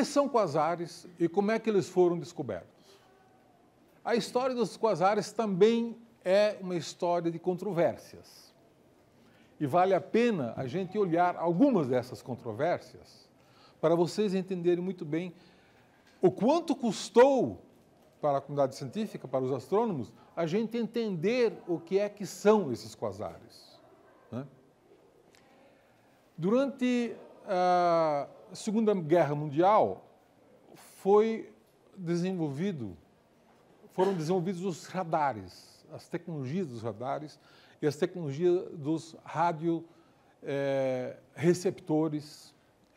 que são quasares e como é que eles foram descobertos? A história dos quasares também é uma história de controvérsias. E vale a pena a gente olhar algumas dessas controvérsias para vocês entenderem muito bem o quanto custou para a comunidade científica, para os astrônomos, a gente entender o que é que são esses quasares. Né? Durante uh, Segunda Guerra Mundial foi desenvolvido, foram desenvolvidos os radares, as tecnologias dos radares e as tecnologias dos rádio é,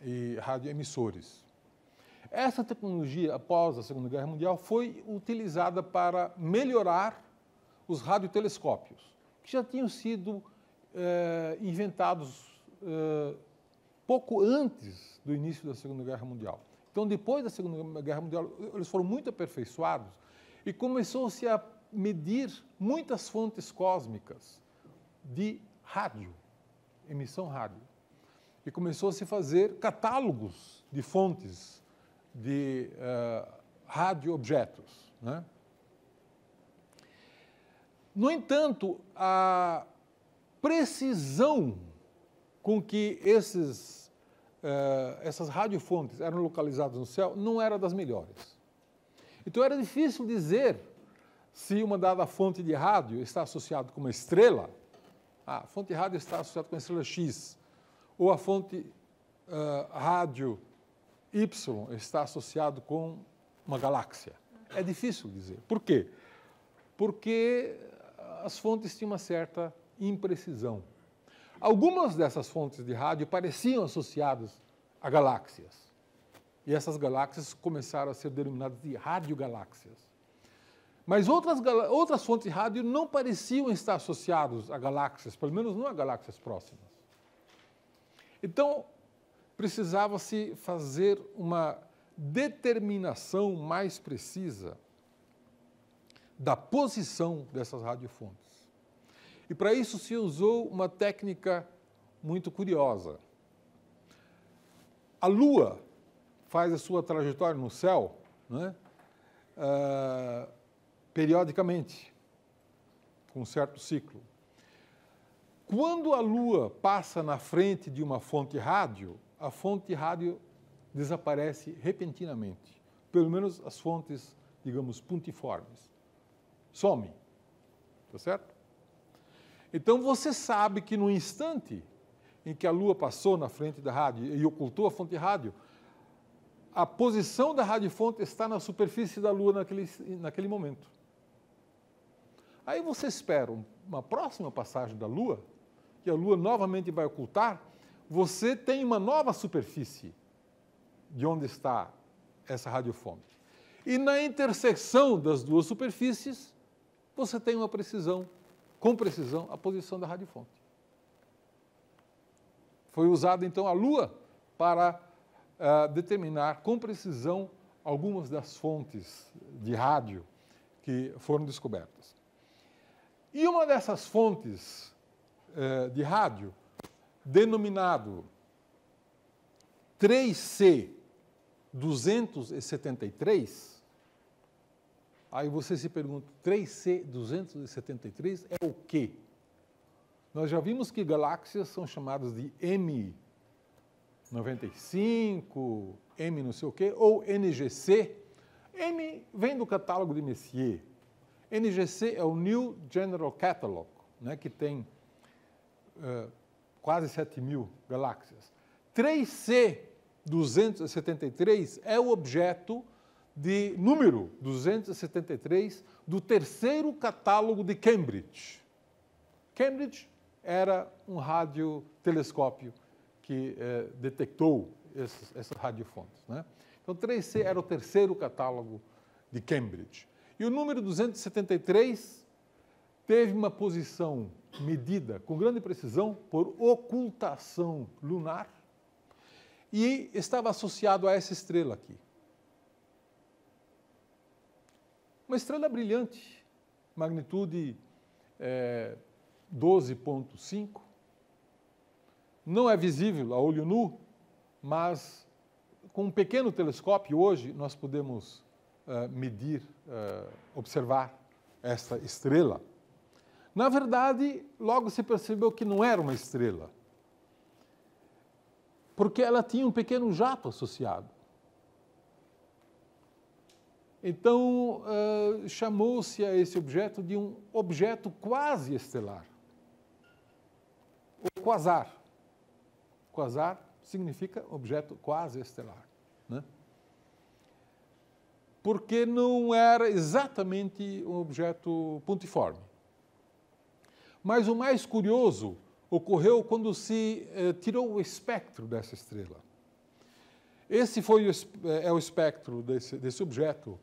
e radioemissores. Essa tecnologia, após a Segunda Guerra Mundial, foi utilizada para melhorar os radiotelescópios, que já tinham sido é, inventados é, pouco antes do início da Segunda Guerra Mundial. Então, depois da Segunda Guerra Mundial, eles foram muito aperfeiçoados e começou-se a medir muitas fontes cósmicas de rádio, emissão rádio. E começou-se a fazer catálogos de fontes de uh, radioobjetos. Né? No entanto, a precisão com que esses, uh, essas radiofontes eram localizadas no céu não era das melhores. Então era difícil dizer se uma dada fonte de rádio está associada com uma estrela. Ah, a fonte de rádio está associada com a estrela X. Ou a fonte uh, rádio Y está associada com uma galáxia. É difícil dizer. Por quê? Porque eh, as fontes tinham uma certa imprecisão. Algumas dessas fontes de rádio pareciam associadas a galáxias. E essas galáxias começaram a ser denominadas de radiogaláxias. Mas outras, outras fontes de rádio não pareciam estar associadas a galáxias, pelo menos não a galáxias próximas. Então, precisava-se fazer uma determinação mais precisa da posição dessas radiofontes. E para isso se usou uma técnica muito curiosa. A Lua faz a sua trajetória no céu né, uh, periodicamente, com um certo ciclo. Quando a Lua passa na frente de uma fonte rádio, a fonte rádio desaparece repentinamente. Pelo menos as fontes, digamos, puntiformes. Somem. está certo? Então você sabe que no instante em que a Lua passou na frente da rádio e ocultou a fonte de rádio, a posição da rádio-fonte está na superfície da Lua naquele, naquele momento. Aí você espera uma próxima passagem da Lua, que a Lua novamente vai ocultar, você tem uma nova superfície de onde está essa radiofonte. E na intersecção das duas superfícies, você tem uma precisão com precisão, a posição da radiofonte. Foi usada então a Lua para uh, determinar com precisão algumas das fontes de rádio que foram descobertas. E uma dessas fontes uh, de rádio, denominado 3C 273, Aí você se pergunta, 3C273 é o quê? Nós já vimos que galáxias são chamadas de M95, M não sei o quê, ou NGC. M vem do catálogo de Messier. NGC é o New General Catalog, né, que tem eh, quase 7 mil galáxias. 3C273 é o objeto de número 273 do terceiro catálogo de Cambridge. Cambridge era um radiotelescópio que eh, detectou esses, essas radiofontes. Né? Então, 3C era o terceiro catálogo de Cambridge. E o número 273 teve uma posição medida com grande precisão por ocultação lunar e estava associado a essa estrela aqui, Uma estrela brilhante, magnitude é, 12,5, não é visível a olho nu, mas com um pequeno telescópio hoje nós podemos é, medir, é, observar esta estrela. Na verdade, logo se percebeu que não era uma estrela, porque ela tinha um pequeno jato associado. Então, uh, chamou-se a esse objeto de um objeto quase estelar, ou quasar. Quasar significa objeto quase estelar. Né? Porque não era exatamente um objeto pontiforme. Mas o mais curioso ocorreu quando se eh, tirou o espectro dessa estrela. Esse foi o, eh, é o espectro desse, desse objeto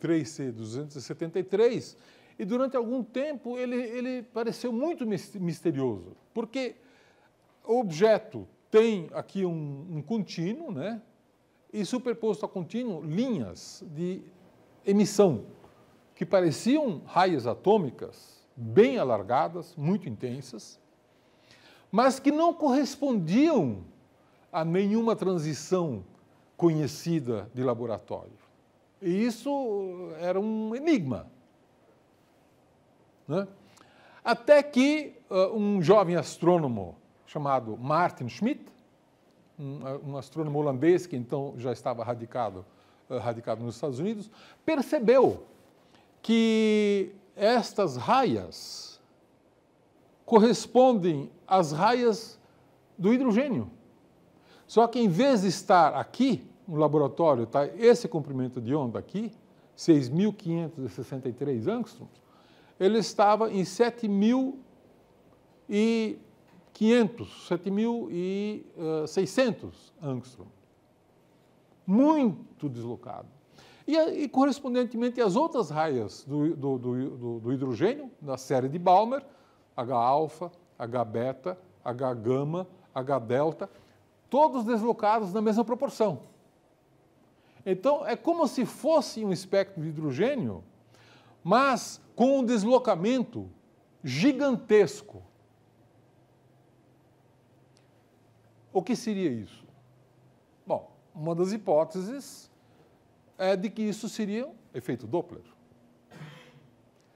3C 273, e durante algum tempo ele, ele pareceu muito misterioso, porque o objeto tem aqui um, um contínuo, né? e superposto a contínuo linhas de emissão que pareciam raias atômicas bem alargadas, muito intensas, mas que não correspondiam a nenhuma transição conhecida de laboratório. E isso era um enigma. Né? Até que uh, um jovem astrônomo chamado Martin Schmidt, um, eh, um, astrônomo holandês que então já estava radicado, uh, radicado nos Estados Unidos, percebeu que estas raias correspondem às raias do hidrogênio. Só que em vez de estar aqui, um laboratório está esse comprimento de onda aqui, 6.563 angstroms, ele estava em 7.500, 7.600 eh, angstroms. Muito deslocado. E, eh, e, correspondentemente, as outras raias do, do, do, do hidrogênio, da série de Balmer, H-alfa, H-beta, H-gama, H-delta, todos deslocados na mesma proporção. Então, é como se fosse um espectro de hidrogênio, mas com um deslocamento gigantesco. O que seria isso? Bom, uma das hipóteses é de que isso seria um efeito Doppler.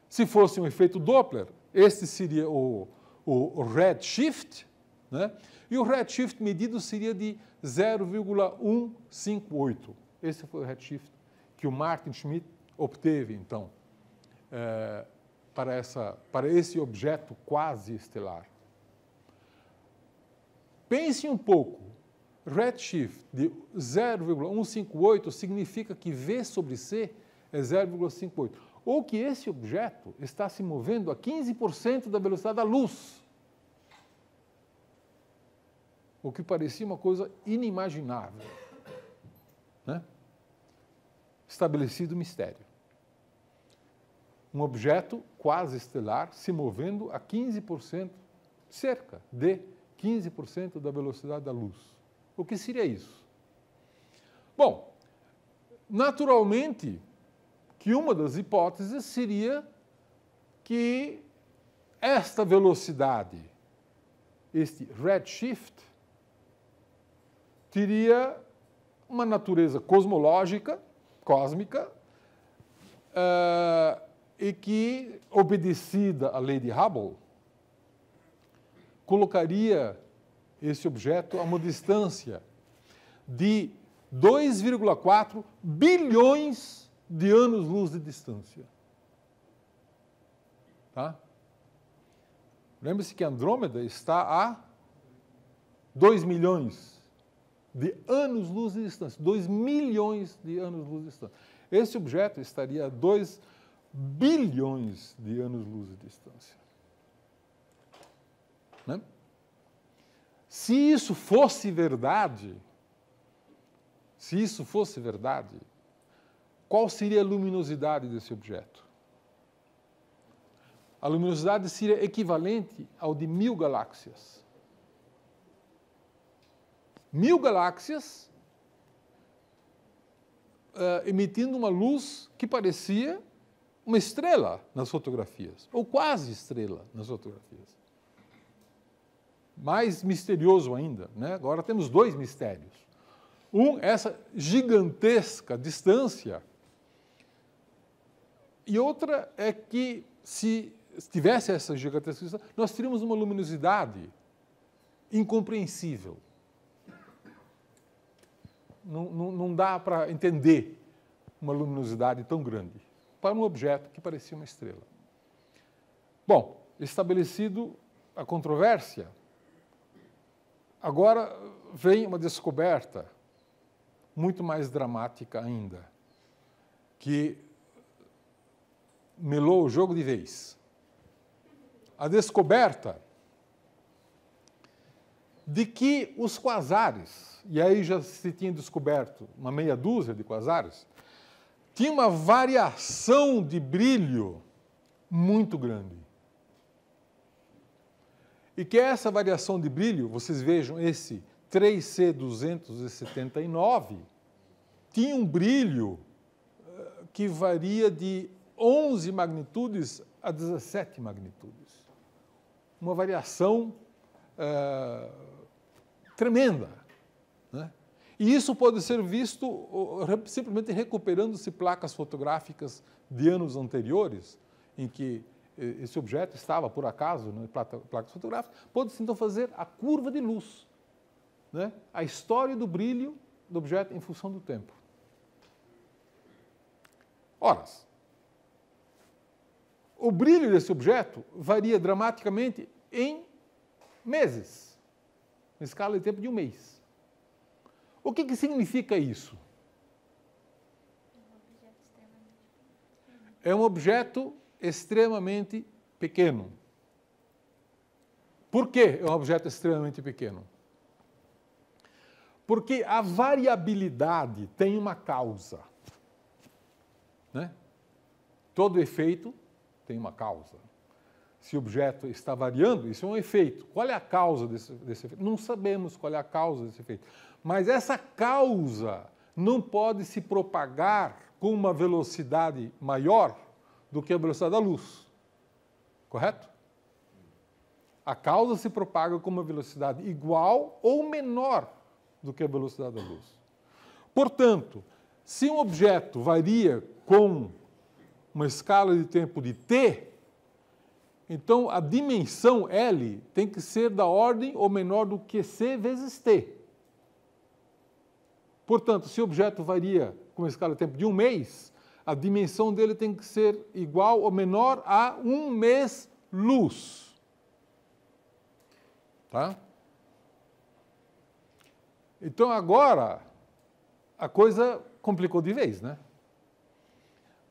Se fosse um efeito Doppler, este seria o, o redshift, né? e o redshift medido seria de 0,158. Esse foi o redshift que o Martin Schmidt obteve, então, é, para, essa, para esse objeto quase estelar. Pense um pouco. Redshift de 0,158 significa que V sobre C é 0,58. Ou que esse objeto está se movendo a 15% da velocidade da luz. O que parecia uma coisa inimaginável. Né? estabelecido mistério. Um objeto quase estelar se movendo a 15%, cerca de 15% da velocidade da luz. O que seria isso? Bom, naturalmente que uma das hipóteses seria que esta velocidade, este redshift, teria uma natureza cosmológica cósmica uh, e que, obedecida à lei de Hubble, colocaria esse objeto a uma distância de 2,4 bilhões de anos-luz de distância. Tá? Lembre-se que Andrômeda está a 2 milhões de anos-luz de distância, 2 milhões de anos-luz de distância. Esse objeto estaria a 2 bilhões de anos-luz de distância. Né? Se isso fosse verdade, se isso fosse verdade, qual seria a luminosidade desse objeto? A luminosidade seria equivalente ao de mil galáxias mil galáxias uh, emitindo uma luz que parecia uma estrela nas fotografias, ou quase estrela nas fotografias. Mais misterioso ainda, né? agora temos dois mistérios. Um, essa gigantesca distância, e outra é que se tivesse essa gigantesca distância, nós teríamos uma luminosidade incompreensível não, não, não dá para entender uma luminosidade tão grande para um objeto que parecia uma estrela. Bom, estabelecido a controvérsia, agora vem uma descoberta muito mais dramática ainda, que melou o jogo de vez. A descoberta de que os quasares, e aí já se tinha descoberto uma meia dúzia de quasares, tinha uma variação de brilho muito grande. E que essa variação de brilho, vocês vejam esse 3C279, tinha um brilho eh, que varia de 11 magnitudes a 17 magnitudes. Uma variação uh, tremenda. Né? E isso pode ser visto simplesmente recuperando-se placas fotográficas de anos anteriores, em que esse objeto estava, por acaso, em né, placas fotográficas, pode-se então fazer a curva de luz, né? a história do brilho do objeto em função do tempo. Horas. o brilho desse objeto varia dramaticamente em meses. Uma escala de tempo de um mês. O que, que significa isso? É um objeto extremamente pequeno. Por que é um objeto extremamente pequeno? Porque a variabilidade tem uma causa. Né? Todo efeito tem uma causa se o objeto está variando, isso é um efeito. Qual é a causa desse, desse efeito? Não sabemos qual é a causa desse efeito. Mas essa causa não pode se propagar com uma velocidade maior do que a velocidade da luz. Correto? A causa se propaga com uma velocidade igual ou menor do que a velocidade da luz. Portanto, se um objeto varia com uma escala de tempo de t, então, a dimensão L tem que ser da ordem ou menor do que C vezes T. Portanto, se o objeto varia com uma escala de tempo de um mês, a dimensão dele tem que ser igual ou menor a um mês luz. Tá? Então, agora, a coisa complicou de vez, né?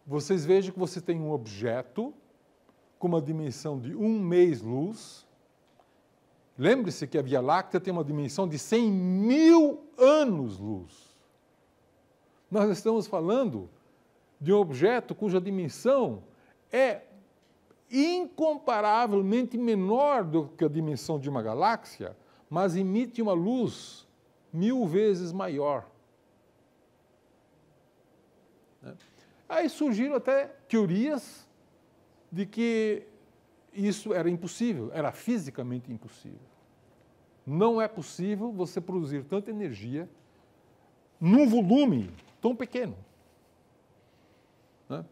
Vocês vejam que você tem um objeto com uma dimensão de um mês-luz. Lembre-se que a Via Láctea tem uma dimensão de 100 mil anos-luz. Nós estamos falando de um objeto cuja dimensão é incomparavelmente menor do que a dimensão de uma galáxia, mas emite uma luz mil vezes maior. Né? Aí surgiram até teorias de que isso era impossível, era fisicamente impossível. Não é possível você produzir tanta energia num volume tão pequeno. Né?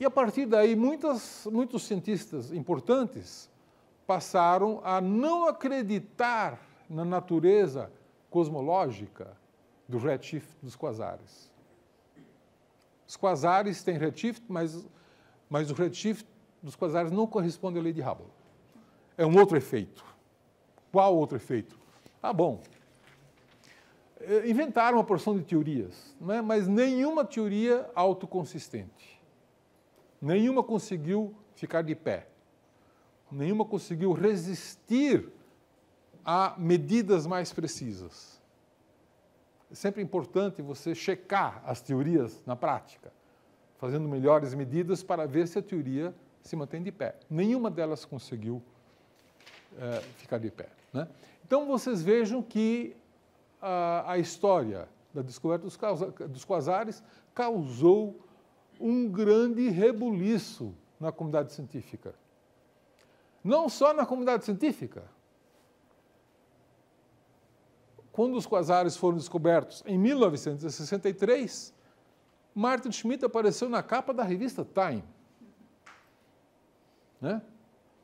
E a partir daí, muitas, muitos cientistas importantes passaram a não acreditar na natureza cosmológica do redshift dos quasares. Os quasares têm redshift, mas mas o redshift dos quasares não corresponde à lei de Hubble. É um outro efeito. Qual outro efeito? Ah, bom. É, inventaram uma porção de teorias, né? mas nenhuma teoria autoconsistente. Nenhuma conseguiu ficar de pé. Nenhuma conseguiu resistir a medidas mais precisas. É sempre importante você checar as teorias na prática fazendo melhores medidas para ver se a teoria se mantém de pé. Nenhuma delas conseguiu é, ficar de pé. Né? Então vocês vejam que a, a história da descoberta dos, dos quasares causou um grande rebuliço na comunidade científica. Não só na comunidade científica. Quando os quasares foram descobertos em 1963, Martin Schmidt apareceu na capa da revista Time, né?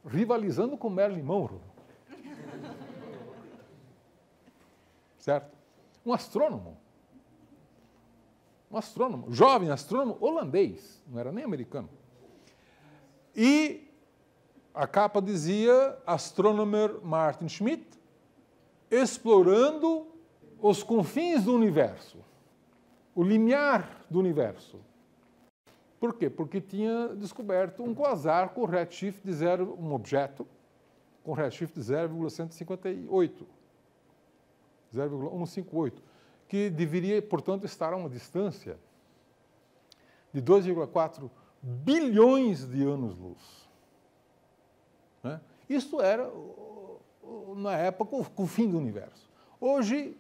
rivalizando com Marilyn Monroe. certo? Um astrônomo. Um astrônomo, jovem astrônomo holandês, não era nem americano. E a capa dizia Astronomer Martin Schmidt explorando os confins do universo o limiar do universo. Por quê? Porque tinha descoberto um quasar com redshift de zero, um objeto com redshift de 0,158, 0,158, que deveria, portanto, estar a uma distância de 2,4 bilhões de anos-luz. Né? Isso era, na época, o fim do universo. Hoje,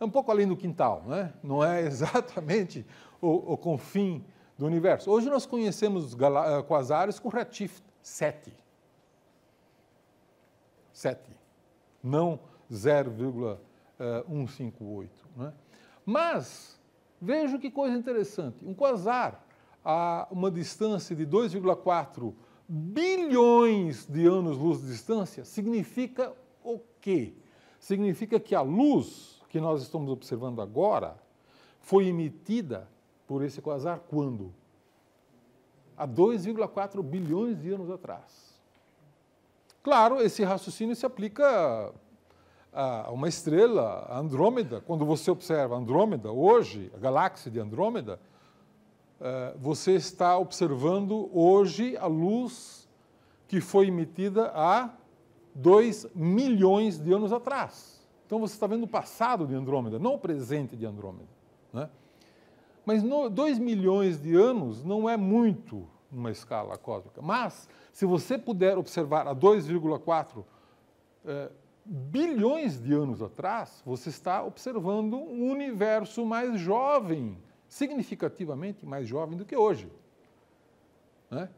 é um pouco além do quintal, né? não é, é exatamente o, o confim do universo. Hoje nós conhecemos eh, quasares com Retief 7. 7, não 0,158. Eh, né? Mas, veja que coisa interessante, um quasar a uma distância de 2,4 bilhões de anos-luz de distância significa o quê? Significa que a luz que nós estamos observando agora foi emitida por esse quasar quando? Há 2,4 bilhões de anos atrás. Claro, esse raciocínio se aplica a uma estrela, a Andrômeda. Quando você observa Andrômeda hoje, a galáxia de Andrômeda, eh, você está observando hoje a luz que foi emitida há 2 milhões de anos atrás. Então você está vendo o passado de Andrômeda, não o presente de Andrômeda. Né? Mas 2 milhões de anos não é muito numa escala cósmica. Mas, se você puder observar a 2,4 é, bilhões de anos atrás, você está observando um universo mais jovem, significativamente mais jovem do que hoje. Né?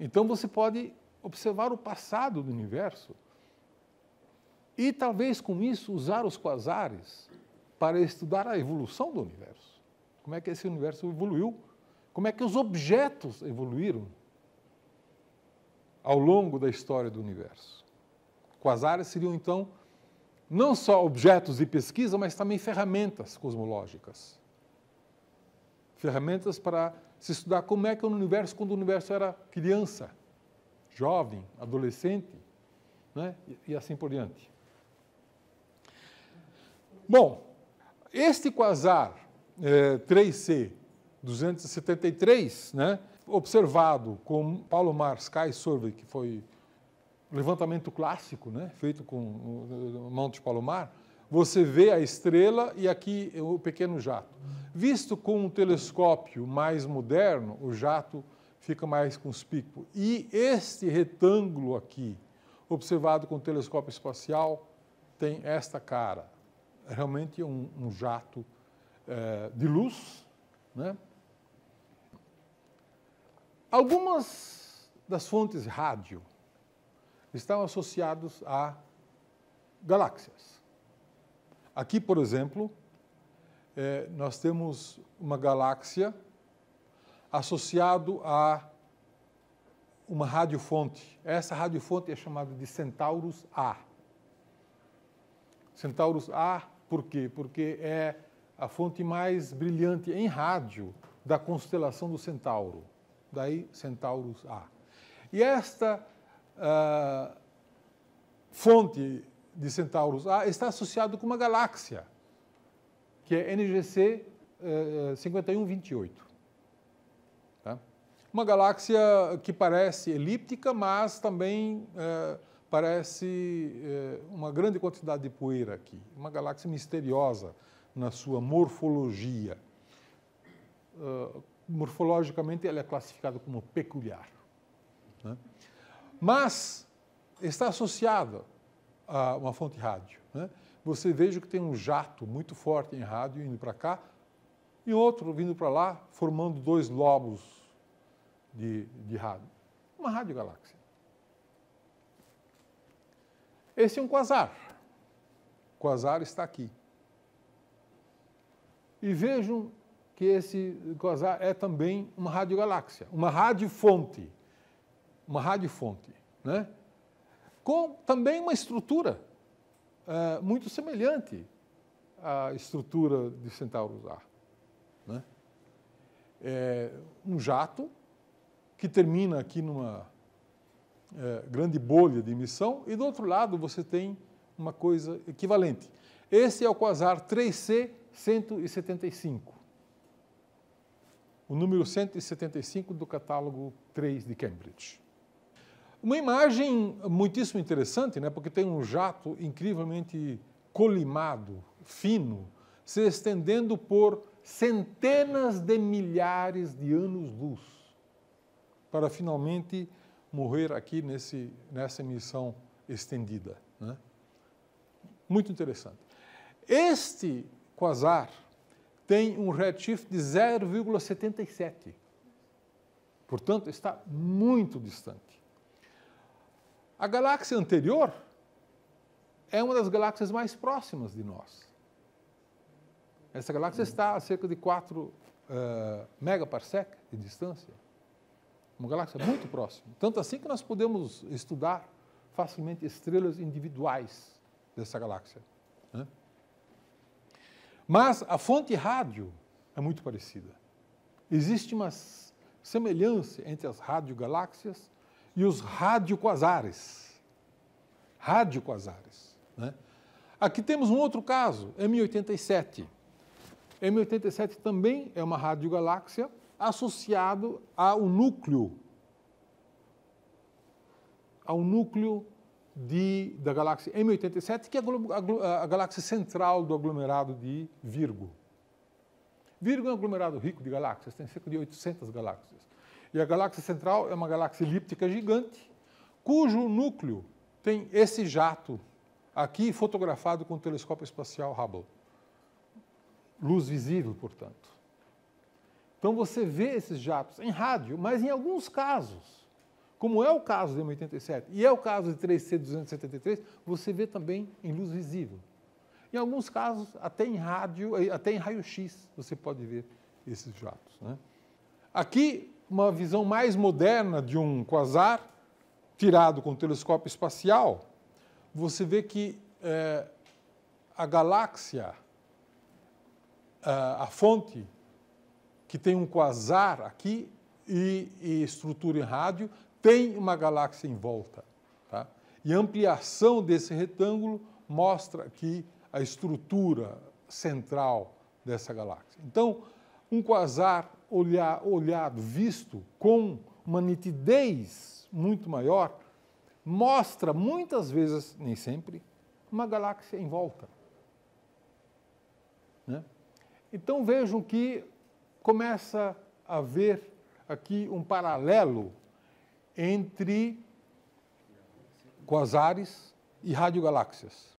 Então você pode observar o passado do universo. E talvez com isso usar os quasares para estudar a evolução do universo. Como é que esse universo evoluiu? Como é que os objetos evoluíram ao longo da história do universo? Quasares seriam então não só objetos de pesquisa, mas também ferramentas cosmológicas. Ferramentas para se estudar como é que o universo, quando o universo era criança, jovem, adolescente, né? e, e assim por diante. Bom, este quasar é, 3C 273, né, observado com Paulo Mars Sky Survey, que foi levantamento clássico, né, feito com o Monte Palomar, você vê a estrela e aqui é o pequeno jato. Visto com um telescópio mais moderno, o jato fica mais conspícuo. E este retângulo aqui, observado com o telescópio espacial, tem esta cara realmente é um, um jato é, de luz. Né? Algumas das fontes rádio estão associados a galáxias. Aqui, por exemplo, é, nós temos uma galáxia associado a uma radiofonte. Essa radiofonte é chamada de Centaurus A. Centauros A, por quê? Porque é a fonte mais brilhante em rádio da constelação do Centauro. Daí Centauros A. E esta uh, fonte de Centauros A está associada com uma galáxia, que é NGC uh, 5128. Tá? Uma galáxia que parece elíptica, mas também uh, parece eh, uma grande quantidade de poeira aqui, uma galáxia misteriosa na sua morfologia. Uh, morfologicamente, ela é classificada como peculiar. Né? Mas está associada a uma fonte rádio. Né? Você veja que tem um jato muito forte em rádio indo para cá e outro vindo para lá, formando dois lobos de, de rádio. Uma rádio galáxia. Esse é um quasar. O quasar está aqui. E vejam que esse quasar é também uma radiogaláxia, uma radiofonte. Uma radiofonte, né? Com também uma estrutura é, muito semelhante à estrutura de Centaurus A. Né? É um jato que termina aqui numa é, grande bolha de emissão, e do outro lado você tem uma coisa equivalente. Esse é o quasar 3C 175, o número 175 do catálogo 3 de Cambridge. Uma imagem muitíssimo interessante, né, porque tem um jato incrivelmente colimado, fino, se estendendo por centenas de milhares de anos-luz, para finalmente morrer aqui nesse, nessa missão estendida. Né? Muito interessante. Este quasar tem um redshift de 0,77. Portanto, está muito distante. A galáxia anterior é uma das galáxias mais próximas de nós. Essa galáxia está a cerca de 4 uh, eh, megaparsec de distância uma galáxia muito próxima. Tanto assim que nós podemos estudar facilmente estrelas individuais dessa galáxia. Né? Mas a fonte rádio é muito parecida. Existe uma semelhança entre as radiogaláxias e os radioquasares. Radioquasares. Né? Aqui temos um outro caso, M87. M87 também é uma radiogaláxia, associado ao núcleo, ao núcleo de, da galáxia M87, que é a, a, a galáxia central do aglomerado de Virgo. Virgo é um aglomerado rico de galáxias, tem cerca de 800 galáxias. E a galáxia central é uma galáxia elíptica gigante, cujo núcleo tem esse jato aqui fotografado com o telescópio espacial Hubble. Luz visível, portanto. Então você vê esses jatos em rádio, mas em alguns casos, como é o caso do M87 e é o caso de 3C273, você vê também em luz visível. Em alguns casos, até em rádio, eh, até em raio-x, você pode ver esses jatos. Né? Aqui, uma visão mais moderna de um quasar, tirado com telescópio espacial, você vê que é, a galáxia, a fonte que tem um quasar aqui e, e estrutura em rádio, tem uma galáxia em volta. Tá? E a ampliação desse retângulo mostra aqui a estrutura central dessa galáxia. Então, um quasar olhar, olhado, visto com uma nitidez muito maior, mostra muitas vezes, nem sempre, uma galáxia em volta. Né? Então vejam que começa a haver aqui um paralelo entre quasares e radiogaláxias.